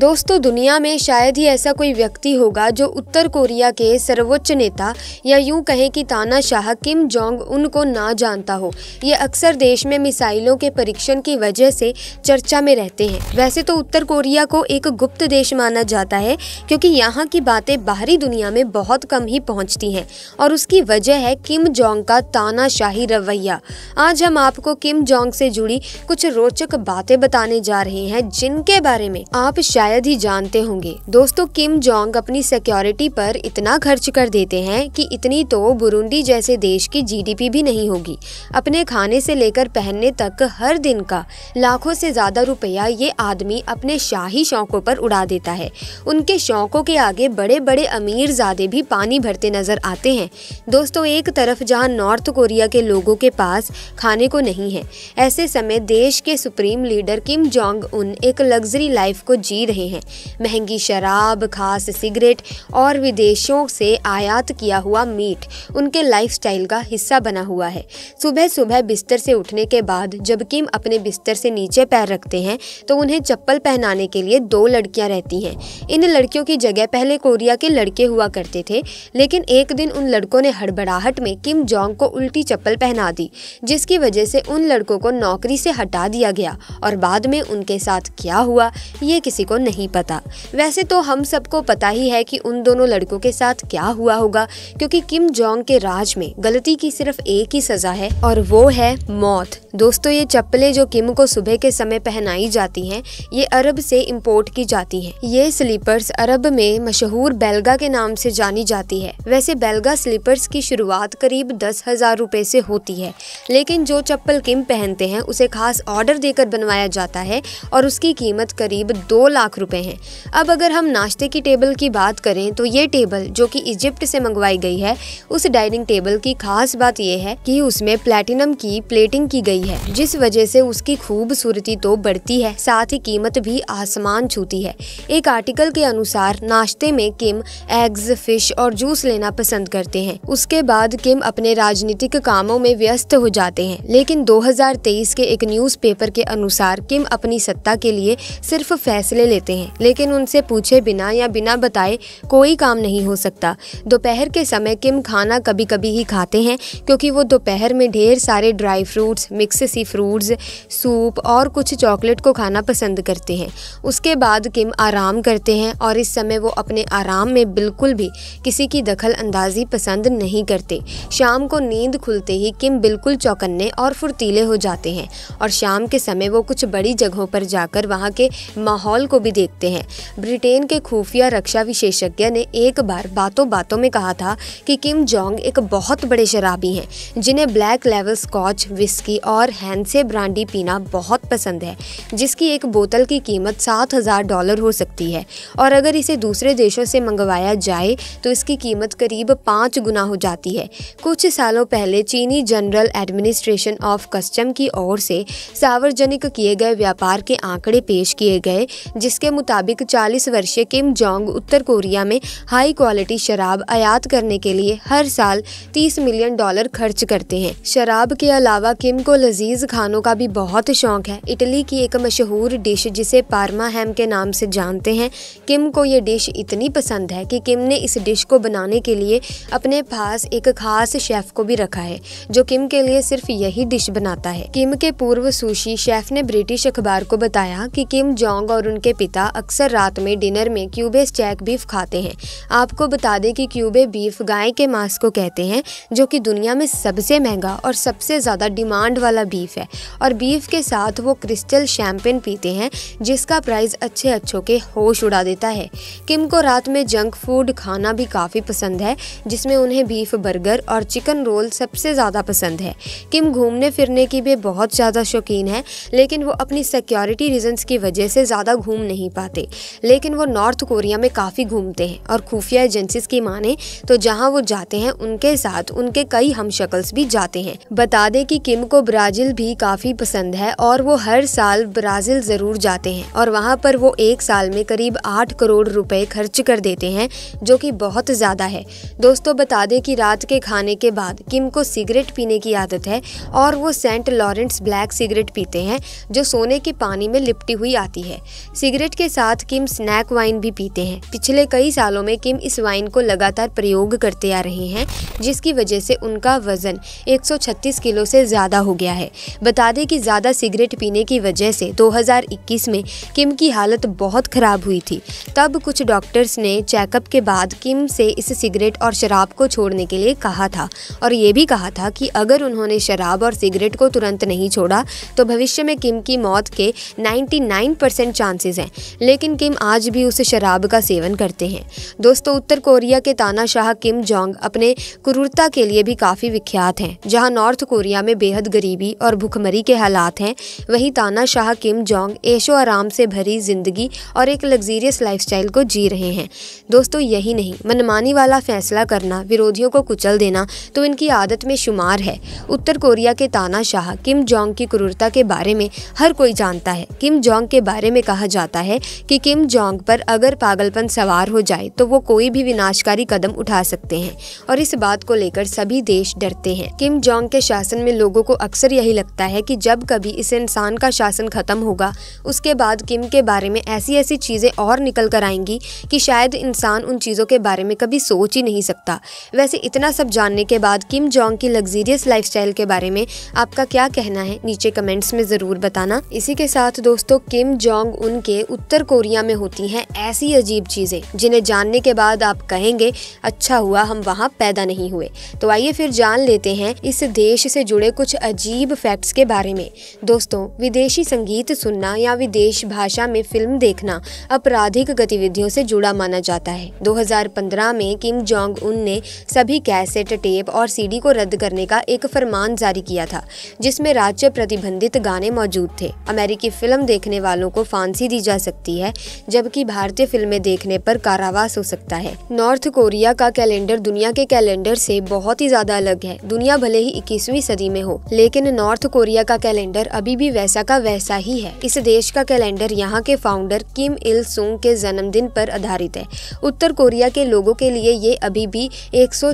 दोस्तों दुनिया में शायद ही ऐसा कोई व्यक्ति होगा जो उत्तर कोरिया के सर्वोच्च नेता या यूं कहें कि तानाशाह किम जोंग उन को ना जानता हो ये अक्सर देश में मिसाइलों के परीक्षण की वजह से चर्चा में रहते हैं वैसे तो उत्तर कोरिया को एक गुप्त देश माना जाता है क्योंकि यहाँ की बातें बाहरी दुनिया में बहुत कम ही पहुँचती हैं और उसकी वजह है किम जोंग का तानाशाही रवैया आज हम आपको किम जोंग से जुड़ी कुछ रोचक बातें बताने जा रहे हैं जिनके बारे में आप शायद ही जानते होंगे दोस्तों किम जोंग अपनी सिक्योरिटी पर इतना खर्च कर देते हैं कि इतनी तो बुरुंडी जैसे देश की जीडीपी भी नहीं होगी अपने खाने से लेकर पहनने तक हर दिन का लाखों से ज़्यादा रुपया ये आदमी अपने शाही शौकों पर उड़ा देता है उनके शौकों के आगे बड़े बड़े अमीर ज़्यादा भी पानी भरते नज़र आते हैं दोस्तों एक तरफ जहाँ नॉर्थ कोरिया के लोगों के पास खाने को नहीं है ऐसे समय देश के supreme leader Kim Jong Un एक लग्जरी लाइफ को जी रहे हैं महंगी शराब खास सिगरेट और विदेशों से आयात किया हुआ मीट उनके लाइफस्टाइल का हिस्सा बना हुआ है सुबह सुबह बिस्तर से उठने के बाद जब किम अपने बिस्तर से नीचे पैर रखते हैं तो उन्हें चप्पल पहनाने के लिए दो लड़कियां रहती हैं इन लड़कियों की जगह पहले कोरिया के लड़के हुआ करते थे लेकिन एक दिन उन लड़कों ने हड़बड़ाहट में किम जोंग को उल्टी चप्पल पहना दी जिसकी वजह से उन लड़कों को नौकरी से हटा दिया गया और बाद में उनके साथ क्या हुआ ये किसी को नहीं पता वैसे तो हम सबको पता ही है कि उन दोनों लड़कों के साथ क्या हुआ होगा क्योंकि किम जोंग के राज में गलती की सिर्फ एक ही सजा है और वो है मौत दोस्तों ये चप्पलें जो किम को सुबह के समय पहनाई जाती हैं ये अरब से इम्पोर्ट की जाती हैं ये स्लीपर्स अरब में मशहूर बेलगा के नाम से जानी जाती है वैसे बेलगा स्लीपर्स की शुरुआत करीब दस हजार रूपए से होती है लेकिन जो चप्पल किम पहनते हैं उसे खास ऑर्डर देकर बनवाया जाता है और उसकी कीमत करीब दो लाख लाख रुपए हैं अब अगर हम नाश्ते की टेबल की बात करें तो ये टेबल जो कि इजिप्ट से मंगवाई गई है उस डाइनिंग टेबल की खास बात यह है कि उसमें प्लेटिनम की प्लेटिंग की गई है जिस वजह से उसकी खूबसूरती तो बढ़ती है साथ ही कीमत भी आसमान छूती है एक आर्टिकल के अनुसार नाश्ते में किम एग्स फिश और जूस लेना पसंद करते हैं उसके बाद किम अपने राजनीतिक कामों में व्यस्त हो जाते हैं लेकिन दो के एक न्यूज के अनुसार किम अपनी सत्ता के लिए सिर्फ फैसले लेते हैं लेकिन उनसे पूछे बिना या बिना बताए कोई काम नहीं हो सकता दोपहर के समय किम खाना कभी कभी ही खाते हैं क्योंकि वो दोपहर में ढेर सारे dry fruits mix sea fruits soup और कुछ चॉकलेट को खाना पसंद करते हैं उसके बाद किम आराम करते हैं और इस समय वो अपने आराम में बिल्कुल भी किसी की दखल अंदाजी पसंद नहीं करते शाम को नींद खुलते ही किम बिल्कुल चौकन्ने और फुर्तीले हो जाते हैं और शाम के समय वो कुछ बड़ी जगहों पर जाकर वहाँ के माहौल को भी देखते हैं ब्रिटेन के खुफिया रक्षा विशेषज्ञ ने एक बार बातों बातों में कहा था कि किम जोंग एक बहुत बड़े शराबी हैं जिन्हें ब्लैक लेवल स्कॉच विस्की और हैंसे ब्रांडी पीना बहुत पसंद है जिसकी एक बोतल की कीमत सात हज़ार डॉलर हो सकती है और अगर इसे दूसरे देशों से मंगवाया जाए तो इसकी कीमत करीब पाँच गुना हो जाती है कुछ सालों पहले चीनी जनरल एडमिनिस्ट्रेशन ऑफ कस्टम की ओर से सार्वजनिक किए गए व्यापार के आंकड़े पेश किए गए जिस जिसके मुताबिक 40 वर्षीय किम जोंग उत्तर कोरिया में हाई क्वालिटी शराब आयात करने के लिए हर साल 30 मिलियन डॉलर खर्च करते हैं शराब के अलावा किम को लजीज खानों का भी बहुत शौक है इटली की एक मशहूर डिश जिसे पारमा हैम के नाम से जानते हैं किम को ये डिश इतनी पसंद है कि किम ने इस डिश को बनाने के लिए अपने पास एक खास शेफ को भी रखा है जो किम के लिए सिर्फ यही डिश बनाता है किम के पूर्व सुशी शेफ ने ब्रिटिश अखबार को बताया कि किम जोंग और उनके पिता अक्सर रात में डिनर में क्यूबे स्टैक बीफ खाते हैं आपको बता दें कि क्यूबे बीफ गाय के मांस को कहते हैं जो कि दुनिया में सबसे महंगा और सबसे ज़्यादा डिमांड वाला बीफ है और बीफ के साथ वो क्रिस्टल शैम्पिन पीते हैं जिसका प्राइस अच्छे अच्छों के होश उड़ा देता है किम को रात में जंक फूड खाना भी काफ़ी पसंद है जिसमें उन्हें बीफ बर्गर और चिकन रोल सबसे ज़्यादा पसंद है किम घूमने फिरने की भी बहुत ज़्यादा शौकीन है लेकिन वो अपनी सिक्योरिटी रीजंस की वजह से ज़्यादा घूम नहीं पाते लेकिन वो नॉर्थ कोरिया में काफ़ी घूमते हैं और खुफिया एजेंसीज की माने तो जहां वो जाते हैं उनके साथ उनके कई हम शक्ल्स भी जाते हैं बता दें कि किम को ब्राज़ील भी काफ़ी पसंद है और वो हर साल ब्राज़ील ज़रूर जाते हैं और वहाँ पर वो एक साल में करीब आठ करोड़ रुपये खर्च कर देते हैं जो कि बहुत ज़्यादा है दोस्तों बता दें कि रात के खाने के बाद किम को सिगरेट पीने की आदत है और वो सेंट लॉरेंस ब्लैक सिगरेट पीते हैं जो सोने के पानी में लिपटी हुई आती है सिगरेट सिगरेट के साथ किम स्नैक वाइन भी पीते हैं पिछले कई सालों में किम इस वाइन को लगातार प्रयोग करते आ रहे हैं जिसकी वजह से उनका वजन 136 किलो से ज़्यादा हो गया है बता दें कि ज़्यादा सिगरेट पीने की वजह से 2021 में किम की हालत बहुत ख़राब हुई थी तब कुछ डॉक्टर्स ने चेकअप के बाद किम से इस सिगरेट और शराब को छोड़ने के लिए कहा था और ये भी कहा था कि अगर उन्होंने शराब और सिगरेट को तुरंत नहीं छोड़ा तो भविष्य में किम की मौत के 99 परसेंट चांसेस हैं लेकिन किम आज भी उस शराब का सेवन करते हैं दोस्तों उत्तर कोरिया के तानाशाह किम जोंग अपने क्रूरता के लिए भी काफ़ी विख्यात हैं जहां नॉर्थ कोरिया में बेहद गरीबी और भुखमरी के हालात हैं वहीं तानाशाह किम जोंग ऐशो आराम से भरी जिंदगी और एक लग्जीरियस लाइफ को जी रहे हैं दोस्तों यही नहीं मनमानी वाला फैसला करना विरोधियों को कुचल देना तो इनकी आदत में शुमार है उत्तर कोरिया के तानाशाह किम जोंग की क्रूरता के बारे में हर कोई जानता है किम जोंग के बारे में कहा जाता है कहा है कि किम जोंग पर अगर पागलपन सवार हो जाए तो वो कोई भी विनाशकारी कदम उठा सकते हैं और इस बात को लेकर सभी देश डरते हैं किम जोंग के शासन में लोगों को अक्सर यही लगता है कि जब कभी इस इंसान का शासन खत्म होगा उसके बाद किम के बारे में ऐसी ऐसी चीज़ें और निकल कर आएंगी कि शायद इंसान उन चीज़ों के बारे में कभी सोच ही नहीं सकता वैसे इतना सब जानने के बाद किम जोंग की लग्जीरियस लाइफस्टाइल के बारे में आपका क्या कहना है नीचे कमेंट्स में ज़रूर बताना इसी के साथ दोस्तों किम जोंग उनके उत्तर कोरिया में होती हैं ऐसी अजीब चीज़ें जिन्हें जानने के बाद आप कहेंगे अच्छा हुआ हम वहाँ पैदा नहीं हुए तो आइए फिर जान लेते हैं इस देश से जुड़े कुछ अजीब फैक्ट्स के बारे में दोस्तों विदेशी संगीत सुनना या विदेश भाषा में फिल्म देखना आपराधिक गतिविधियों से जुड़ा माना जाता है दो में किम जोंग उन ने सभी कैसेट टेप और सीडी को रद्द करने का एक फरमान जारी किया था जिसमें राज्य प्रतिबंधित गाने मौजूद थे अमेरिकी फिल्म देखने वालों को फांसी दी जा जा सकती है जबकि भारतीय फिल्में देखने पर कारावास हो सकता है नॉर्थ कोरिया का कैलेंडर दुनिया के कैलेंडर से बहुत ही ज्यादा अलग है दुनिया भले ही इक्कीसवीं सदी में हो लेकिन नॉर्थ कोरिया का कैलेंडर अभी भी वैसा का वैसा ही है इस देश का कैलेंडर यहाँ के फाउंडर किम इल सुंग के जन्मदिन पर आधारित है उत्तर कोरिया के लोगों के लिए ये अभी भी एक सौ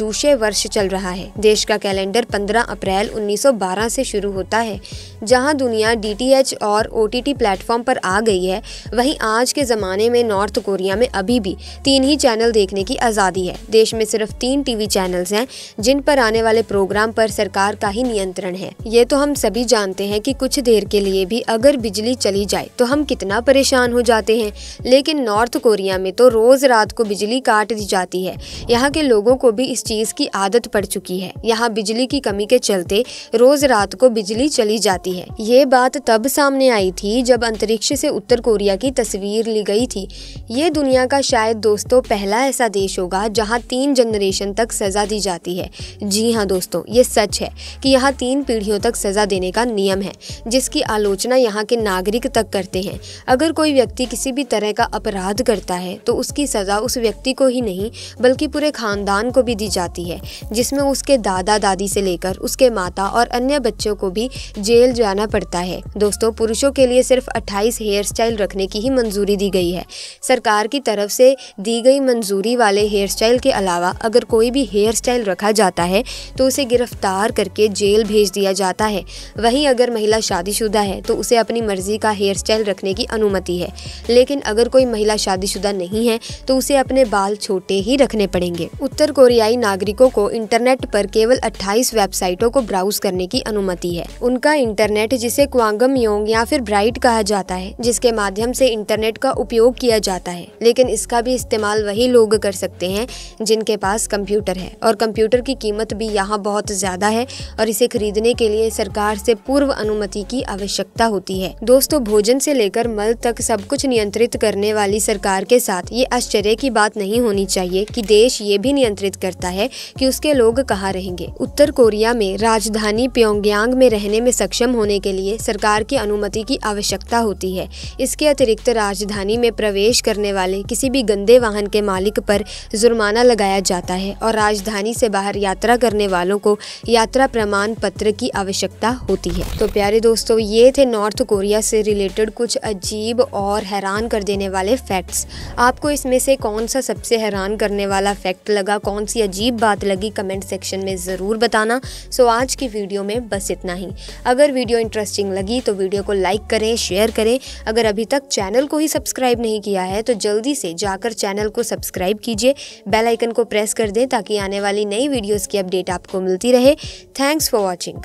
जूशे वर्ष चल रहा है देश का कैलेंडर 15 अप्रैल 1912 से शुरू होता है जहां दुनिया डीटीएच और ओटीटी प्लेटफॉर्म पर आ गई है वहीं आज के ज़माने में नॉर्थ कोरिया में अभी भी तीन ही चैनल देखने की आज़ादी है देश में सिर्फ तीन टीवी चैनल्स हैं जिन पर आने वाले प्रोग्राम पर सरकार का ही नियंत्रण है ये तो हम सभी जानते हैं कि कुछ देर के लिए भी अगर बिजली चली जाए तो हम कितना परेशान हो जाते हैं लेकिन नॉर्थ कोरिया में तो रोज़ रात को बिजली काट दी जाती है यहाँ के लोगों को भी इस चीज़ की आदत पड़ चुकी है यहाँ बिजली की कमी के चलते रोज़ रात को बिजली चली जाती जाती है ये बात तब सामने आई थी जब अंतरिक्ष से उत्तर कोरिया की तस्वीर ली गई थी ये दुनिया का शायद दोस्तों पहला ऐसा देश होगा जहाँ तीन जनरेशन तक सजा दी जाती है जी हाँ दोस्तों ये सच है कि यहाँ तीन पीढ़ियों तक सजा देने का नियम है जिसकी आलोचना यहाँ के नागरिक तक करते हैं अगर कोई व्यक्ति किसी भी तरह का अपराध करता है तो उसकी सजा उस व्यक्ति को ही नहीं बल्कि पूरे खानदान को भी दी जाती है जिसमें उसके दादा दादी से लेकर उसके माता और अन्य बच्चों को भी जेल जाना पड़ता है दोस्तों पुरुषों के लिए सिर्फ 28 हेयर स्टाइल रखने की ही मंजूरी दी गई है सरकार की तरफ से दी गई मंजूरी वाले हेयर स्टाइल के अलावा अगर कोई भी हेयर स्टाइल रखा जाता है तो उसे गिरफ्तार करके जेल भेज दिया जाता है वहीं अगर महिला शादीशुदा है तो उसे अपनी मर्जी का हेयर स्टाइल रखने की अनुमति है लेकिन अगर कोई महिला शादीशुदा नहीं है तो उसे अपने बाल छोटे ही रखने पड़ेंगे उत्तर कोरियाई नागरिकों को इंटरनेट पर केवल 28 वेबसाइटों को ब्राउज करने की अनुमति है उनका इंटरनेट इंटरनेट जिसे क्वांगम योंग या फिर ब्राइट कहा जाता है जिसके माध्यम से इंटरनेट का उपयोग किया जाता है लेकिन इसका भी इस्तेमाल वही लोग कर सकते हैं जिनके पास कंप्यूटर है और कंप्यूटर की कीमत भी यहाँ बहुत ज़्यादा है और इसे खरीदने के लिए सरकार से पूर्व अनुमति की आवश्यकता होती है दोस्तों भोजन से लेकर मल तक सब कुछ नियंत्रित करने वाली सरकार के साथ ये आश्चर्य की बात नहीं होनी चाहिए कि देश ये भी नियंत्रित करता है कि उसके लोग कहाँ रहेंगे उत्तर कोरिया में राजधानी प्योंगयांग में रहने में सक्षम होने के लिए सरकार की अनुमति की आवश्यकता होती है इसके अतिरिक्त राजधानी में प्रवेश करने वाले किसी भी गंदे वाहन के मालिक पर जुर्माना लगाया जाता है और राजधानी से बाहर यात्रा करने वालों को यात्रा प्रमाण पत्र की आवश्यकता होती है तो प्यारे दोस्तों ये थे नॉर्थ कोरिया से रिलेटेड कुछ अजीब और हैरान कर देने वाले फैक्ट्स आपको इसमें से कौन सा सबसे हैरान करने वाला फैक्ट लगा कौन सी अजीब बात लगी कमेंट सेक्शन में ज़रूर बताना सो आज की वीडियो में बस इतना ही अगर वीडियो वीडियो इंटरेस्टिंग लगी तो वीडियो को लाइक करें शेयर करें अगर अभी तक चैनल को ही सब्सक्राइब नहीं किया है तो जल्दी से जाकर चैनल को सब्सक्राइब कीजिए बेल आइकन को प्रेस कर दें ताकि आने वाली नई वीडियोस की अपडेट आपको मिलती रहे थैंक्स फॉर वॉचिंग